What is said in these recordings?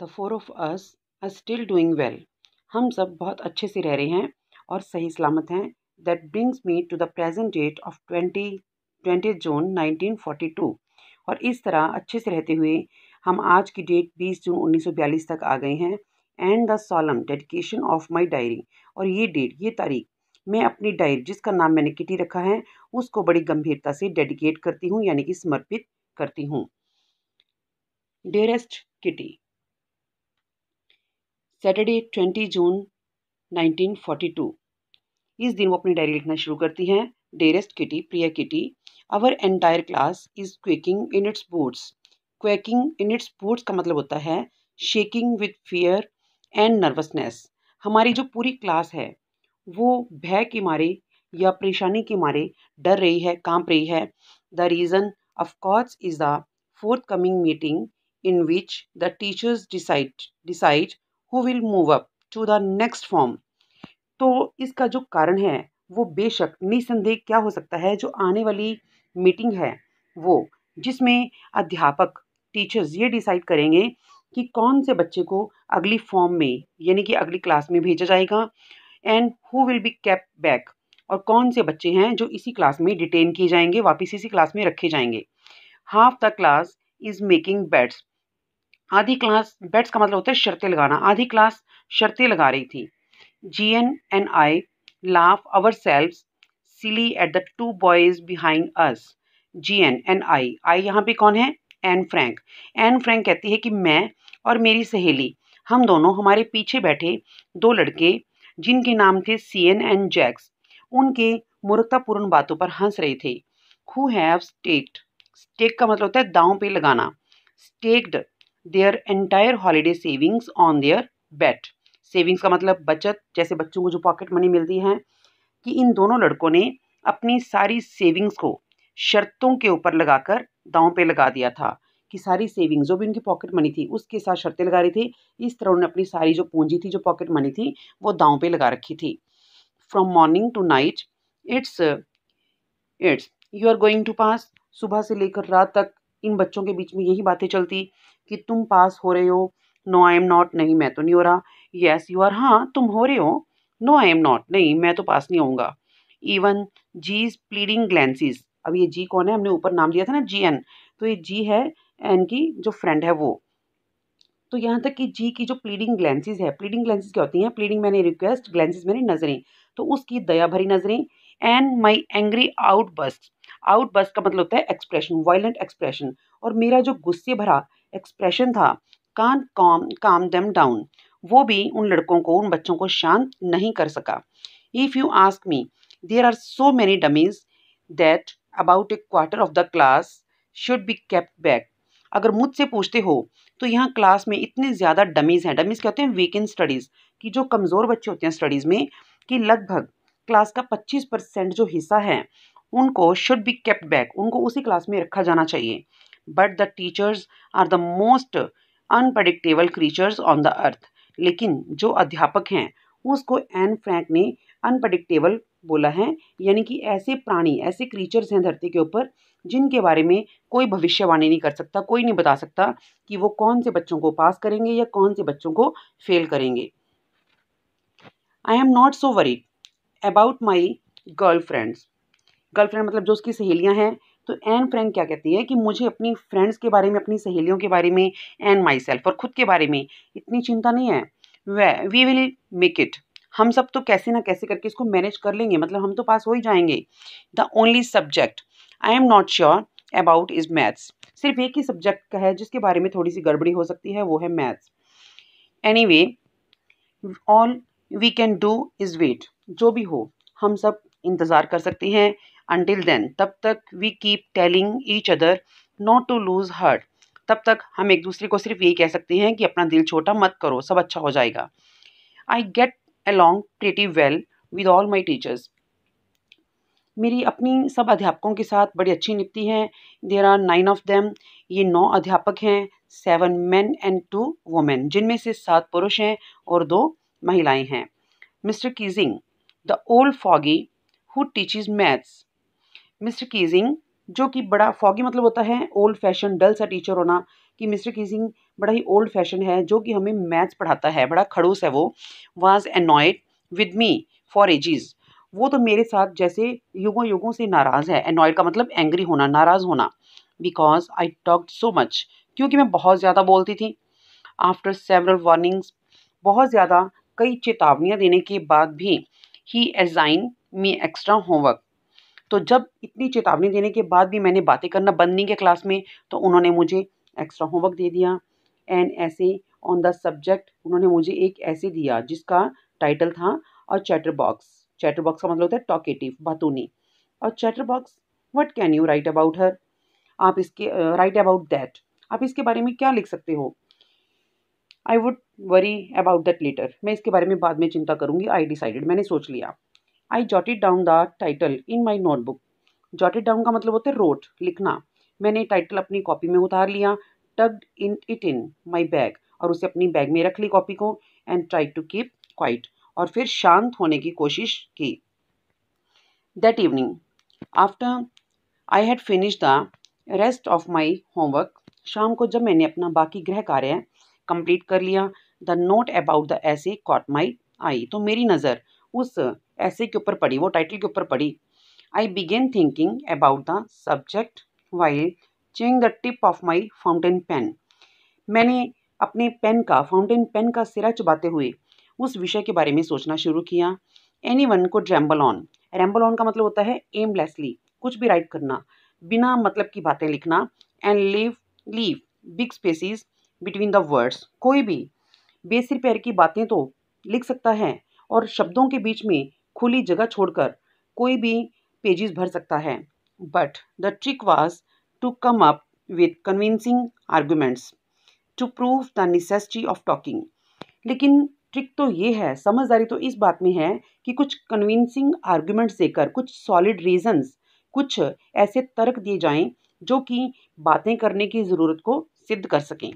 The four of us are still doing well हम सब बहुत अच्छे से रह रहे हैं और सही सलामत हैं that brings me to the present date of twenty twenty June nineteen forty two और इस तरह अच्छे से रहते हुए हम आज की डेट बीस जून उन्नीस सौ बयालीस तक आ गए हैं and the solemn dedication of my diary और ये डेट ये तारीख मैं अपनी डायरी जिसका नाम मैंने किटी रखा है उसको बड़ी गंभीरता से डेडिकेट करती हूँ यानी कि समर्पित करती हूँ dearest Kitty Saturday twenty June 1942 इस दिन वो अपनी डायरी लिखना शुरू करती हैं डेरेस्ट किटी प्रिया Kitty our entire class is quaking in its boots quaking in its boots का मतलब होता है shaking with fear and nervousness हमारी जो पूरी क्लास है वो भय के मारे या परेशानी के मारे डर रही है कांप रही है the reason of is the forthcoming meeting in which the teachers decide decide who will move up to the next form तो इसका जो कारण है वो बेशक निसंदेह क्या हो सकता है जो आने वाली मीटिंग है वो जिसमें अध्यापक टीचर्स ये डिसाइड करेंगे कि कौन से बच्चे को अगली फॉर्म में यानी कि अगली क्लास में भेजा जाएगा and who will be kept back और कौन से बच्चे हैं जो इसी क्लास में डिटेन किए जाएंगे वापस इसी क्लास में रखे जाएंगे half the class is making bets आधी क्लास बेट्स का मतलब होता है शर्तें लगाना आधी क्लास शर्तें लगा रही थी G N N I laugh ourselves silly at the two boys behind us G N N I I यहाँ पे कौन है एन फ्रैंक एन फ्रैंक कहती है कि मैं और मेरी सहेली हम दोनों हमारे पीछे बैठे दो लड़के जिनके नाम थे सी एन एन जैक्स उनके मूर्खतापूर्ण बातों पर हंस रहे थे हु हैव स्टेक्ड स्टेक का मतलब होता है दाव पे लगाना staked their entire holiday savings on their bet savings का मतलब बचत जैसे बच्चों को जो पॉकेट मनी मिलती है कि इन दोनों लड़कों ने अपनी सारी सेविंग्स को शर्तों के ऊपर लगाकर दांव पे लगा दिया था कि सारी सेविंग्स जो भी उनकी पॉकेट मनी थी उसके साथ शर्तें लगा रही थी इस तरह उन्होंने अपनी सारी जो पूंजी थी जो पॉकेट मनी थी वो दांव पे लगा रखी थी from morning to night it's it's you are going to pass सुबह से लेकर रात तक इन बच्चों के बीच में यही बातें चलती कि तुम पास हो रहे हो नो आई एम नॉट नहीं मैं तो नहीं हो रहा येस यू आर हाँ तुम हो रहे हो नो आई एम नॉट नहीं मैं तो पास नहीं होऊंगा इवन जीज प्लीडिंग ग्लैंसिस अब ये जी कौन है हमने ऊपर नाम लिया था ना जी एन तो ये जी है एन की जो फ्रेंड है वो तो यहाँ तक कि जी की जो प्लीडिंग ग्लैंसिस है प्लीडिंग ग्लैंसिस क्या होती हैं प्लीडिंग मैंने रिक्वेस्ट ग्लैंसिस मैंने नजरें तो उसकी दया भरी नजरें and my angry outburst outburst का मतलब होता है एक्सप्रेशन वायलेंट एक्सप्रेशन और मेरा जो गुस्से भरा एक्सप्रेशन था कान कॉम काम दम डाउन वो भी उन लड़कों को उन बच्चों को शांत नहीं कर सका if you ask me there are so many dummies that about a quarter of the class should be kept back अगर मुझसे पूछते हो तो यहाँ क्लास में इतने ज़्यादा डमीज़ हैं डमीज़ कहते हैं वीक इन स्टडीज़ कि जो कमज़ोर बच्चे होते हैं स्टडीज़ में कि लगभग क्लास का 25 परसेंट जो हिस्सा है उनको शुड बी कैप्ट बैक उनको उसी क्लास में रखा जाना चाहिए but the teachers are the most unpredictable creatures on the earth लेकिन जो अध्यापक हैं उसको एन फ्रैंक ने अनप्रडिक्टेबल बोला है यानी कि ऐसे प्राणी ऐसे क्रीचर्स हैं धरती के ऊपर जिनके बारे में कोई भविष्यवाणी नहीं कर सकता कोई नहीं बता सकता कि वो कौन से बच्चों को पास करेंगे या कौन से बच्चों को फेल करेंगे I am not so worry about my girl friends girl friend मतलब जो उसकी सहेलियाँ हैं तो एन फ्रेंक क्या कहती है कि मुझे अपनी फ्रेंड्स के बारे में अपनी सहेलियों के बारे में एंड माई सेल्फ और खुद के बारे में इतनी चिंता नहीं है way we will make it हम सब तो कैसे ना कैसे करके इसको मैनेज कर लेंगे मतलब हम तो पास हो ही जाएंगे the only subject I am not sure about is maths सिर्फ एक ही सब्जेक्ट का है जिसके बारे में थोड़ी सी गड़बड़ी हो सकती है वो है maths anyway all we can do is wait जो भी हो हम सब इंतज़ार कर सकते हैं अनटिल देन तब तक we keep telling each other not to lose heart तब तक हम एक दूसरे को सिर्फ यही कह सकते हैं कि अपना दिल छोटा मत करो सब अच्छा हो जाएगा I get along pretty well with all my teachers मेरी अपनी सब अध्यापकों के साथ बड़ी अच्छी निपति हैं there are nine of them ये नौ अध्यापक हैं seven man and two women जिनमें से सात पुरुष हैं और दो महिलाएं हैं mister Keesing the old fogey who teaches maths mister Keesing जो कि बड़ा फॉगी मतलब होता है ओल्ड फैशन डल सा टीचर होना कि मिस्टर कीजिंग बड़ा ही ओल्ड फैशन है जो कि हमें मैथ्स पढ़ाता है बड़ा खड़ूस है वो was annoyed with me for ages वो तो मेरे साथ जैसे युगों युगों से नाराज़ है एनॉयड का मतलब एंग्री होना नाराज़ होना because I talk so much क्योंकि मैं बहुत ज़्यादा बोलती थी आफ्टर सेवरल वार्निंग्स बहुत ज़्यादा कई चेतावनियाँ देने के बाद भी ही एजाइन मी एक्स्ट्रा होमवर्क तो जब इतनी चेतावनी देने के बाद भी मैंने बातें करना बंद नहीं किया क्लास में तो उन्होंने मुझे एक्स्ट्रा होमवर्क दे दिया एंड ऐसे ऑन द सब्जेक्ट उन्होंने मुझे एक ऐसे दिया जिसका टाइटल था और चैटर बॉक्स चैटर बॉक्स का मतलब होता है टॉकेटिव बातूनी और chatterbox what can you write about her आप इसके राइट अबाउट दैट आप इसके बारे में क्या लिख सकते हो I would worry about that later मैं इसके बारे में बाद में चिंता करूँगी आई डिसाइडेड मैंने सोच लिया I jotted down the title in my notebook jotted down का मतलब होता है रोट लिखना मैंने टाइटल अपनी कॉपी में उतार लिया टग in it in my bag और उसे अपनी बैग में रख ली कॉपी को and try to keep quiet और फिर शांत होने की कोशिश की that evening after I had finish the rest of my homework शाम को जब मैंने अपना बाकी गृह कार्य कंप्लीट कर लिया the note about the essay caught my eye तो मेरी नज़र उस ऐसे के ऊपर पढ़ी वो टाइटल के ऊपर पढ़ी I began thinking about the subject while chewing the tip of my fountain pen मैंने अपने पेन का फाउंटेन पेन का सिरा चुबाते हुए उस विषय के बारे में सोचना शुरू किया एनी वन को ड्रैम्बल ऑन रैम्बल ऑन का मतलब होता है एमलेसली कुछ भी राइट करना बिना मतलब की बातें लिखना and live leave big spaces between the words कोई भी बेसिर पैर की बातें तो लिख सकता है और शब्दों के बीच में खुली जगह छोड़कर कोई भी पेजेस भर सकता है but the trick was to come up with convincing arguments to prove the necessity of talking लेकिन ट्रिक तो ये है समझदारी तो इस बात में है कि कुछ कन्विंसिंग आर्ग्यूमेंट्स देकर कुछ सॉलिड रीजंस कुछ ऐसे तर्क दिए जाएं जो कि बातें करने की ज़रूरत को सिद्ध कर सकें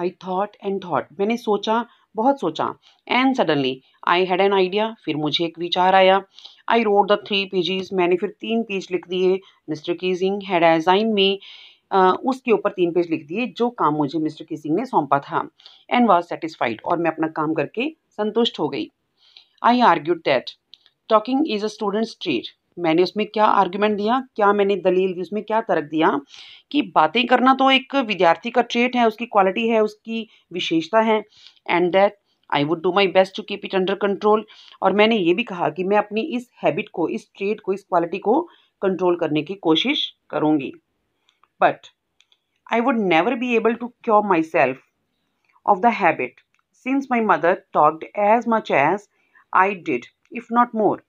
आई थॉट एंड थाट मैंने सोचा बहुत सोचा and suddenly I had an idea फिर मुझे एक विचार आया I wrote the three pages मैंने फिर तीन पेज लिख दिए मिस्टर कीजिंग हैड एजाइन में उसके ऊपर तीन पेज लिख दिए जो काम मुझे मिस्टर किसिंग ने सौंपा था एंड वॉज सेटिस्फाइड और मैं अपना काम करके संतुष्ट हो गई I argued that talking is a student's trait मैंने उसमें क्या आर्ग्यूमेंट दिया क्या मैंने दलील दी उसमें क्या तर्क दिया कि बातें करना तो एक विद्यार्थी का ट्रेट है उसकी क्वालिटी है उसकी विशेषता है and that I would do my best to keep it under control और मैंने ये भी कहा कि मैं अपनी इस हैबिट को इस ट्रेट को इस क्वालिटी को कंट्रोल करने की कोशिश करूँगी but I would never be able to cure myself of the habit since my mother talked as much as I did if not more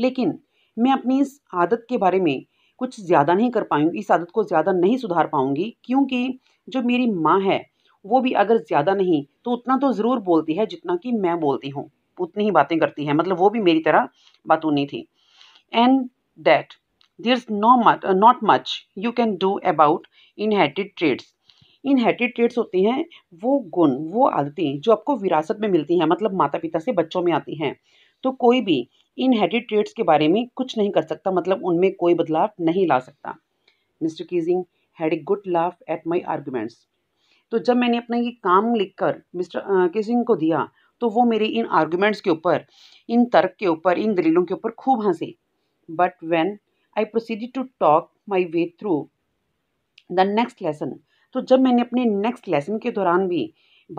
लेकिन मैं अपनी इस आदत के बारे में कुछ ज़्यादा नहीं कर पाऊँगी इस आदत को ज़्यादा नहीं सुधार पाऊँगी क्योंकि जो मेरी माँ है वो भी अगर ज़्यादा नहीं तो उतना तो ज़रूर बोलती है जितना कि मैं बोलती हूँ उतनी ही बातें करती है मतलब वो भी मेरी तरह बातूनी थी and that there is no much not much you can do about inherited traits inherited traits होती हैं वो गुण वो आदतें जो आपको विरासत में मिलती हैं मतलब माता पिता से बच्चों में आती हैं तो कोई भी इन हेडेड ट्रेड्स के बारे में कुछ नहीं कर सकता मतलब उनमें कोई बदलाव नहीं ला सकता mister Keesing had a good laugh at my arguments तो जब मैंने अपना ये काम लिखकर मिस्टर किसिंग को दिया तो वो मेरे इन आर्ग्यूमेंट्स के ऊपर इन तर्क के ऊपर इन दलीलों के ऊपर खूब हंसे but when I proceed to talk my way through the next lesson तो जब मैंने अपने नेक्स्ट लेसन के दौरान भी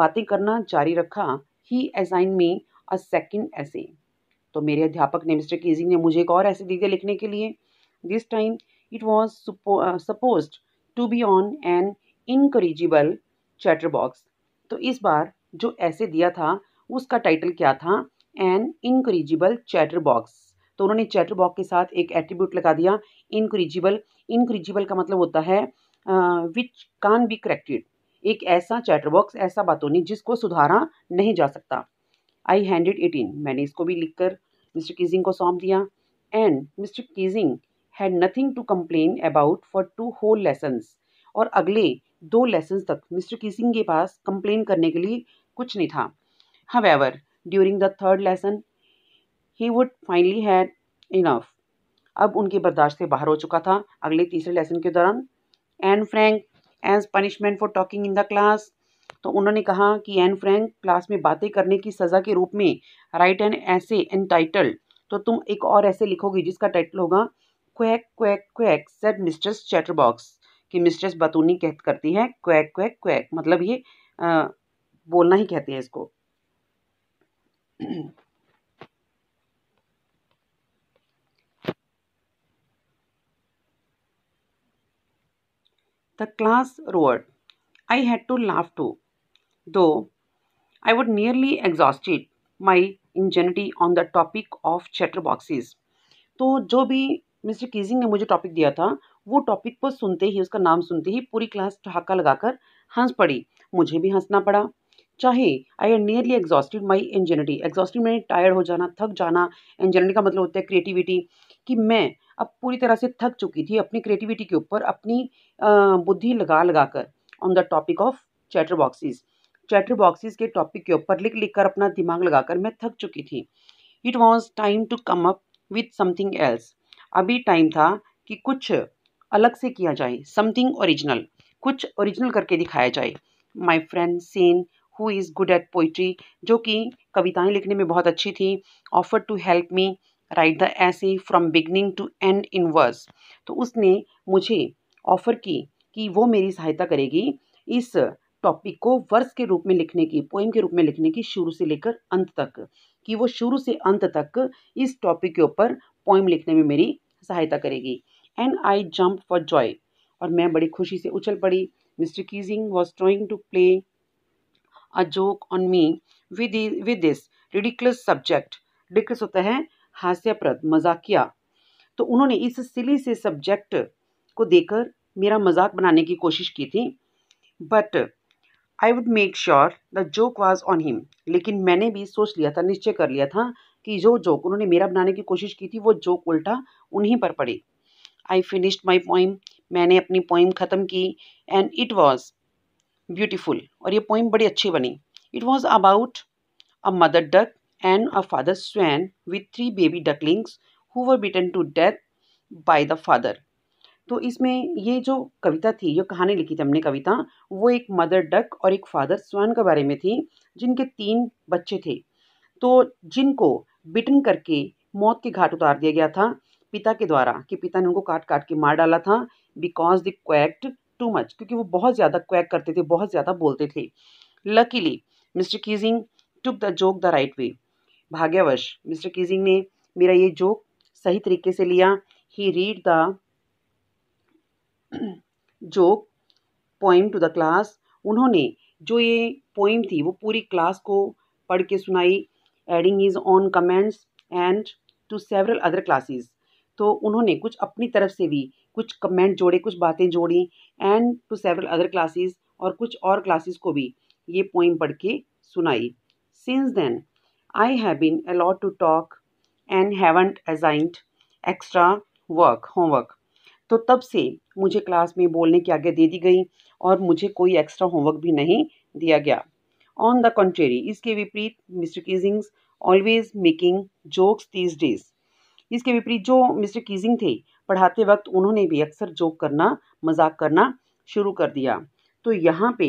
बातें करना जारी रखा ही एजाइन मी अ सेकेंड ऐसे तो मेरे अध्यापक ने मिस्टर केजिंग ने मुझे एक और ऐसे दी दिया लिखने के लिए this time it was suppose to be on an incorrigible chatterbox तो इस बार जो ऐसे दिया था उसका टाइटल क्या था एन इनकरेजिबल चैटर बॉक्स तो उन्होंने चैटर बॉक्स के साथ एक एट्रीब्यूट लगा दिया इनक्रीजिबल इनक्रीजिबल का मतलब होता है विच कान बी करेक्टेड एक ऐसा चैटर बॉक्स ऐसा बातों नहीं जिसको सुधारा नहीं जा सकता आई हैंडेड इट इन मैंने इसको भी लिख कर मिस्टर कीजिंग को सौंप दिया and mister Keesing had nothing to complain about for two whole lessons और अगले दो लेसन्स तक मिस्टर कीजिंग के पास कंप्लेन करने के लिए कुछ नहीं था however during the third lesson he would finally had enough अब उनके बर्दाश्त से बाहर हो चुका था अगले तीसरे लेसन के दौरान and Frank as punishment for talking in the class तो उन्होंने कहा कि एन फ्रैंक क्लास में बातें करने की सज़ा के रूप में write an essay entitled तो तुम एक और ऐसे लिखोगी जिसका टाइटल होगा quack quack quack said mistress chatterbox कि मिस्ट्रेस बतूनी कह करती है क्वैक क्वैक क्वैक मतलब ये आ, बोलना ही कहते हैं इसको the class roared I had to laugh too, though I would nearly exhausted my ingenuity on the topic of chatterboxes. तो जो भी मिस्टर कीजिंग ने मुझे टॉपिक दिया था वो टॉपिक को सुनते ही उसका नाम सुनते ही पूरी क्लास ठहाका लगाकर हंस पड़ी मुझे भी हंसना पड़ा चाहे I am nearly exhausted my ingenuity exhausted मैंने टायर्ड हो जाना थक जाना इंजेनिटी का मतलब होता है क्रिएटिविटी कि मैं अब पूरी तरह से थक चुकी थी अपनी क्रिएटिविटी के ऊपर अपनी बुद्धि लगा लगा कर on the topic of chatterboxes chatterboxes के टॉपिक के ऊपर लिख लिख कर अपना दिमाग लगाकर मैं थक चुकी थी it was time to come up with something else अभी टाइम था कि कुछ अलग से किया जाए समथिंग ओरिजिनल कुछ ओरिजिनल करके दिखाया जाए my friend Sanne who is good at poetry जो कि कविताएं लिखने में बहुत अच्छी थी offer to help me write the essay from beginning to end in verse तो उसने मुझे ऑफ़र की कि वो मेरी सहायता करेगी इस टॉपिक को वर्ष के रूप में लिखने की पोइम के रूप में लिखने की शुरू से लेकर अंत तक कि वो शुरू से अंत तक इस टॉपिक के ऊपर पोइम लिखने में मेरी सहायता करेगी and I jump for joy और मैं बड़ी खुशी से उछल पड़ी mister Keesing was trying to play a joke on me with with this ridiculous subject ridiculous होता है हास्यप्रद मजाकिया तो उन्होंने इस सिली से सब्जेक्ट को देकर मेरा मजाक बनाने की कोशिश की थी but I would make sure the joke was on him लेकिन मैंने भी सोच लिया था निश्चय कर लिया था कि जो जोक उन्होंने मेरा बनाने की कोशिश की थी वो जोक उल्टा उन्हीं पर पड़ी आई फिनिश्ड माई पोइम मैंने अपनी पोइम ख़त्म की एंड इट वॉज़ ब्यूटिफुल और ये पोइम बड़ी अच्छी बनी it was about a mother duck and a father swan with three baby ducklings who were bitten to death by the father तो इसमें ये जो कविता थी जो कहानी लिखी थी हमने कविता वो एक मदर डक और एक फादर स्वान के बारे में थी जिनके तीन बच्चे थे तो जिनको बिटन करके मौत के घाट उतार दिया गया था पिता के द्वारा कि पिता ने उनको काट काट के मार डाला था because they quacked too much क्योंकि वो बहुत ज़्यादा क्वैक करते थे बहुत ज़्यादा बोलते थे luckily mister Keesing took the joke the right way भाग्यवश मिस्टर कीजिंग ने मेरा ये जोक सही तरीके से लिया ही रीड द जो पोइम टू द क्लास उन्होंने जो ये पोइम थी वो पूरी क्लास को पढ़ के सुनाई adding his own comments and to several other classes तो उन्होंने कुछ अपनी तरफ से भी कुछ कमेंट जोड़े कुछ बातें जोड़ी and to several other classes और कुछ और क्लासेस को भी ये पोइम पढ़ के सुनाई since then I have been allowed to talk and haven't assigned extra work homework तो तब से मुझे क्लास में बोलने की आज्ञा दे दी गई और मुझे कोई एक्स्ट्रा होमवर्क भी नहीं दिया गया ऑन द कंट्रेरी इसके विपरीत mister Keesing's always making jokes these days इसके विपरीत जो मिस्टर कीजिंग थे पढ़ाते वक्त उन्होंने भी अक्सर जोक करना मजाक करना शुरू कर दिया तो यहाँ पे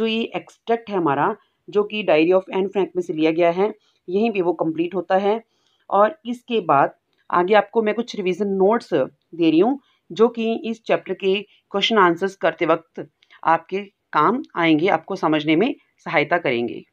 जो ये एक्सट्रैक्ट है हमारा जो कि डायरी ऑफ एन फ्रैंक में से लिया गया है यहीं पे वो कंप्लीट होता है और इसके बाद आगे आपको मैं कुछ रिवीजन नोट्स दे रही हूँ जो कि इस चैप्टर के क्वेश्चन आंसर्स करते वक्त आपके काम आएंगे आपको समझने में सहायता करेंगे